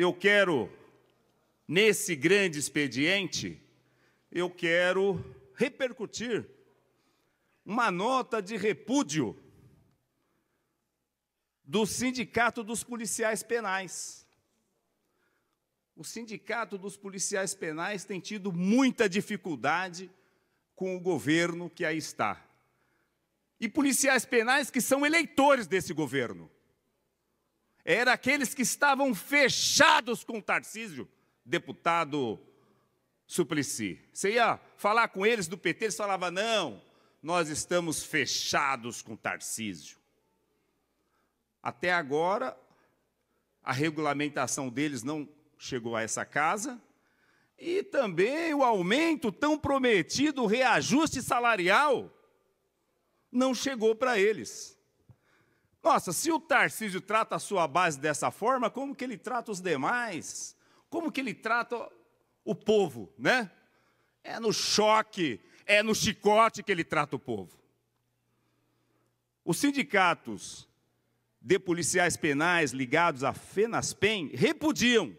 eu quero, nesse grande expediente, eu quero repercutir uma nota de repúdio do Sindicato dos Policiais Penais. O Sindicato dos Policiais Penais tem tido muita dificuldade com o governo que aí está. E policiais penais que são eleitores desse governo era aqueles que estavam fechados com Tarcísio, deputado Suplicy. Você ia falar com eles do PT, eles falavam: não, nós estamos fechados com Tarcísio. Até agora, a regulamentação deles não chegou a essa casa. E também o aumento tão prometido, o reajuste salarial, não chegou para eles. Nossa, se o Tarcísio trata a sua base dessa forma, como que ele trata os demais? Como que ele trata o povo, né? É no choque, é no chicote que ele trata o povo. Os sindicatos de policiais penais ligados à FENASPEN repudiam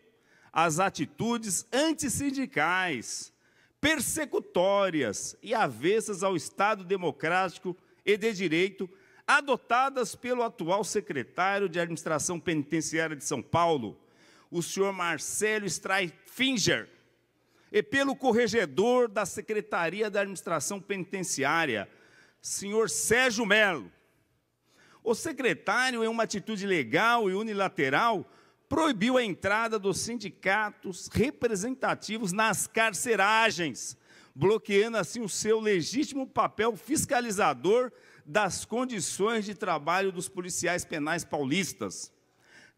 as atitudes antissindicais, persecutórias e avessas ao Estado democrático e de direito adotadas pelo atual secretário de Administração Penitenciária de São Paulo, o senhor Marcelo Streifinger, e pelo corregedor da Secretaria da Administração Penitenciária, senhor Sérgio Melo. O secretário, em uma atitude legal e unilateral, proibiu a entrada dos sindicatos representativos nas carceragens, bloqueando assim o seu legítimo papel fiscalizador das condições de trabalho dos policiais penais paulistas.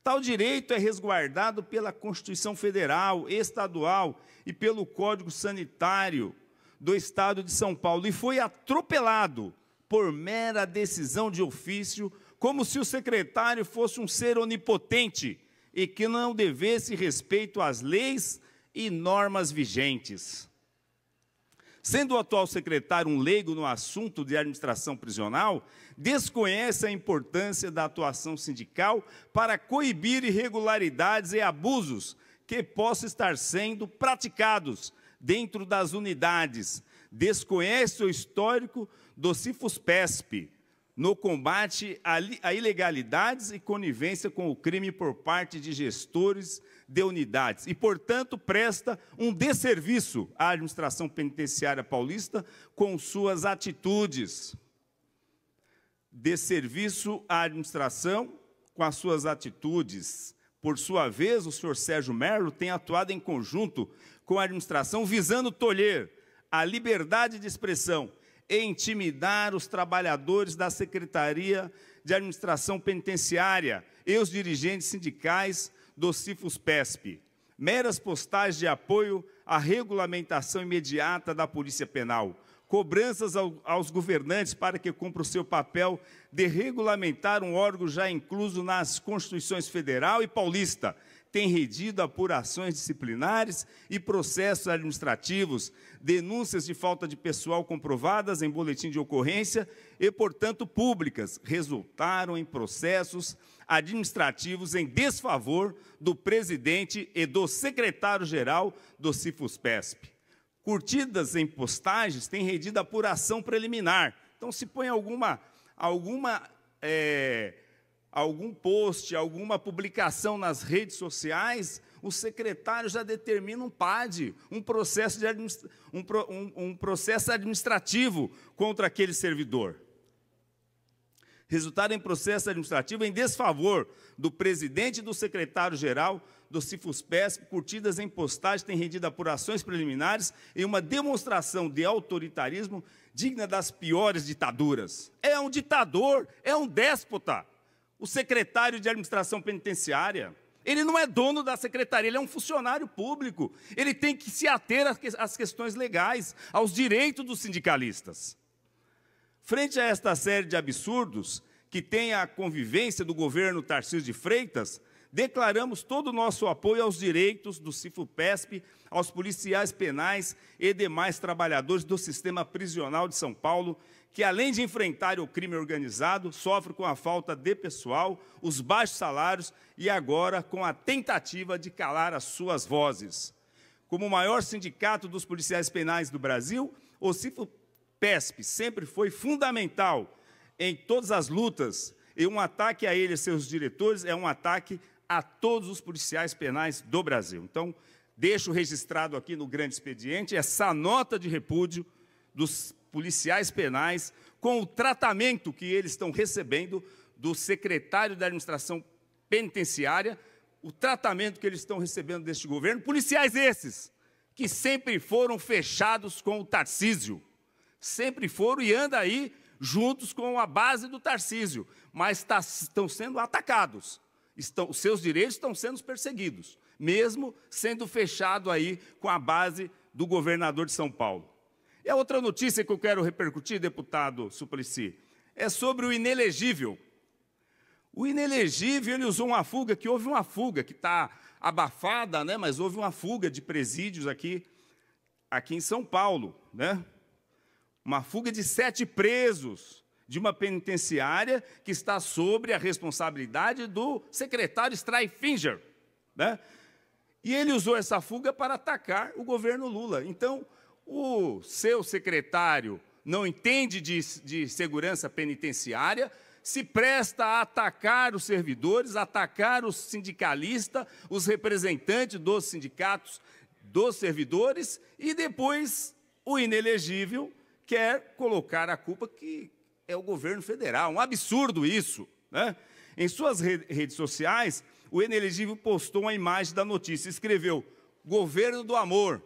Tal direito é resguardado pela Constituição Federal, Estadual e pelo Código Sanitário do Estado de São Paulo e foi atropelado por mera decisão de ofício, como se o secretário fosse um ser onipotente e que não devesse respeito às leis e normas vigentes. Sendo o atual secretário um leigo no assunto de administração prisional, desconhece a importância da atuação sindical para coibir irregularidades e abusos que possam estar sendo praticados dentro das unidades. Desconhece o histórico do CIFUS-PESP no combate a, ilegalidades e conivência com o crime por parte de gestores de unidades e, portanto, presta um desserviço à administração penitenciária paulista com suas atitudes. Desserviço à administração com as suas atitudes. Por sua vez, o senhor Sérgio Merlo tem atuado em conjunto com a administração visando tolher a liberdade de expressão e intimidar os trabalhadores da Secretaria de Administração Penitenciária e os dirigentes sindicais do CIFUS-PESP, meras postais de apoio à regulamentação imediata da Polícia Penal, cobranças ao, aos governantes para que cumpram o seu papel de regulamentar um órgão já incluso nas Constituições Federal e Paulista, tem redido apurações disciplinares e processos administrativos, denúncias de falta de pessoal comprovadas em boletim de ocorrência e, portanto, públicas, resultaram em processos administrativos em desfavor do presidente e do secretário-geral do CIFUSPESP. Curtidas em postagens têm redido apuração preliminar. Então, se põe alguma, alguma é, algum post, alguma publicação nas redes sociais, o secretário já determina um PAD, um processo, de um, um, um processo administrativo contra aquele servidor. Resultado em processo administrativo em desfavor do presidente e do secretário-geral do CIFUSPESP, curtidas em postagem têm rendido apurações preliminares em uma demonstração de autoritarismo digna das piores ditaduras. É um ditador, é um déspota o secretário de administração penitenciária. Ele não é dono da secretaria, ele é um funcionário público. Ele tem que se ater às questões legais, aos direitos dos sindicalistas. Frente a esta série de absurdos que tem a convivência do governo Tarcísio de Freitas, declaramos todo o nosso apoio aos direitos do CIFUPESP, aos policiais penais e demais trabalhadores do sistema prisional de São Paulo que, além de enfrentar o crime organizado, sofre com a falta de pessoal, os baixos salários e agora com a tentativa de calar as suas vozes. Como o maior sindicato dos policiais penais do Brasil, o CIFO-PESP sempre foi fundamental em todas as lutas, e um ataque a ele e seus diretores é um ataque a todos os policiais penais do Brasil. Então, deixo registrado aqui no grande expediente essa nota de repúdio dos policiais penais com o tratamento que eles estão recebendo do secretário da administração penitenciária, o tratamento que eles estão recebendo deste governo, policiais esses que sempre foram fechados com o Tarcísio, sempre foram e andam aí juntos com a base do Tarcísio, mas tá, estão sendo atacados, estão, seus direitos estão sendo perseguidos, mesmo sendo fechado aí com a base do governador de São Paulo. E é a outra notícia que eu quero repercutir, deputado Suplicy, é sobre o inelegível. O inelegível, ele usou uma fuga, que houve uma fuga, que está abafada, né? mas houve uma fuga de presídios aqui, aqui em São Paulo. Né? Uma fuga de sete presos de uma penitenciária que está sobre a responsabilidade do secretário Streifinger. Né? E ele usou essa fuga para atacar o governo Lula. Então, o seu secretário não entende de, de segurança penitenciária, se presta a atacar os servidores, atacar os sindicalistas, os representantes dos sindicatos dos servidores e depois o inelegível quer colocar a culpa que é o governo federal. Um absurdo isso. Né? Em suas redes sociais, o inelegível postou uma imagem da notícia, escreveu: Governo do Amor,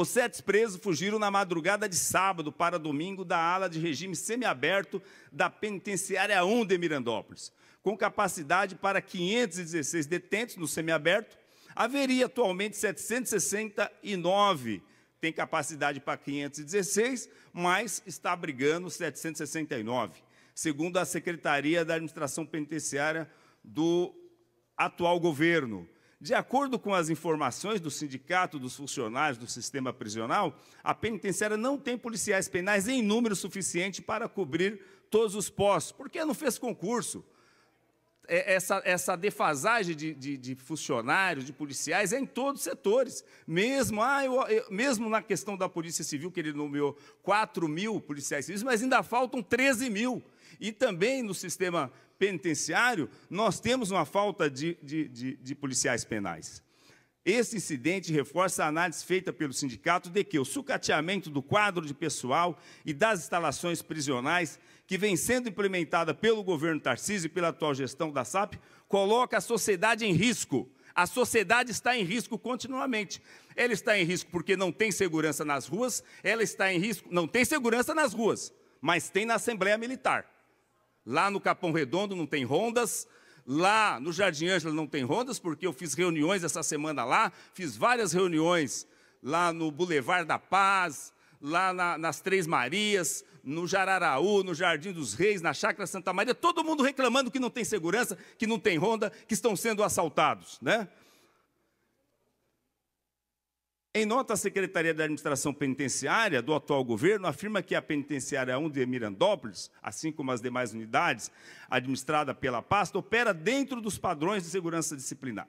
os sete presos fugiram na madrugada de sábado para domingo da ala de regime semiaberto da Penitenciária 1 de Mirandópolis. Com capacidade para 516 detentos no semiaberto, haveria atualmente 769 tem capacidade para 516, mas está abrigando 769, segundo a Secretaria da Administração Penitenciária do atual governo. De acordo com as informações do Sindicato dos Funcionários do Sistema Prisional, a penitenciária não tem policiais penais em número suficiente para cobrir todos os postos, porque não fez concurso. É, essa, essa defasagem de, de, de, funcionários, de policiais, é em todos os setores. Mesmo, ah, eu, eu, mesmo na questão da Polícia Civil, que ele nomeou 4 mil policiais civis, mas ainda faltam 13 mil. E também no sistema penitenciário, nós temos uma falta de, de, de, de policiais penais. Esse incidente reforça a análise feita pelo sindicato de que o sucateamento do quadro de pessoal e das instalações prisionais, que vem sendo implementada pelo governo Tarcísio e pela atual gestão da SAP, coloca a sociedade em risco. A sociedade está em risco continuamente. Ela está em risco porque não tem segurança nas ruas, ela está em risco, não tem segurança nas ruas, mas tem na Assembleia Militar. Lá no Capão Redondo não tem rondas, lá no Jardim Ângela não tem rondas, porque eu fiz reuniões essa semana lá, fiz várias reuniões lá no Boulevard da Paz, lá na, nas Três Marias, no Jararaú, no Jardim dos Reis, na Chácara Santa Maria, todo mundo reclamando que não tem segurança, que não tem ronda, que estão sendo assaltados, né? Em nota, a Secretaria da Administração Penitenciária do atual governo afirma que a Penitenciária 1 de Mirandópolis, assim como as demais unidades administrada pela pasta, opera dentro dos padrões de segurança disciplinar.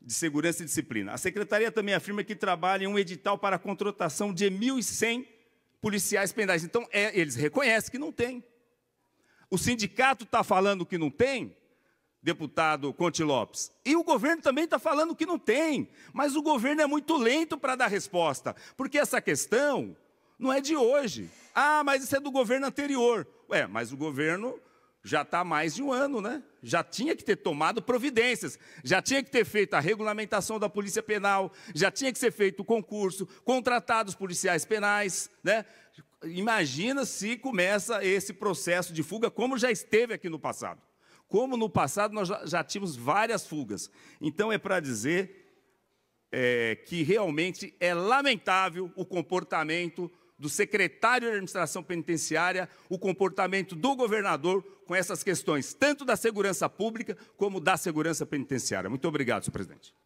De segurança e disciplina. A Secretaria também afirma que trabalha em um edital para a contratação de 1.100 policiais penais. Então, é, eles reconhecem que não tem. O sindicato está falando que não tem, deputado Conte Lopes. E o governo também está falando que não tem, mas o governo é muito lento para dar resposta, porque essa questão não é de hoje. Ah, mas isso é do governo anterior. Ué, mas o governo já está há mais de um ano, né? Já tinha que ter tomado providências, já tinha que ter feito a regulamentação da Polícia Penal, já tinha que ser feito o concurso, contratados policiais penais, né? Imagina se começa esse processo de fuga, como já esteve aqui no passado como no passado nós já, já tínhamos várias fugas. Então é para dizer é, que realmente é lamentável o comportamento do secretário de administração penitenciária, o comportamento do governador com essas questões, tanto da segurança pública como da segurança penitenciária. Muito obrigado, senhor presidente.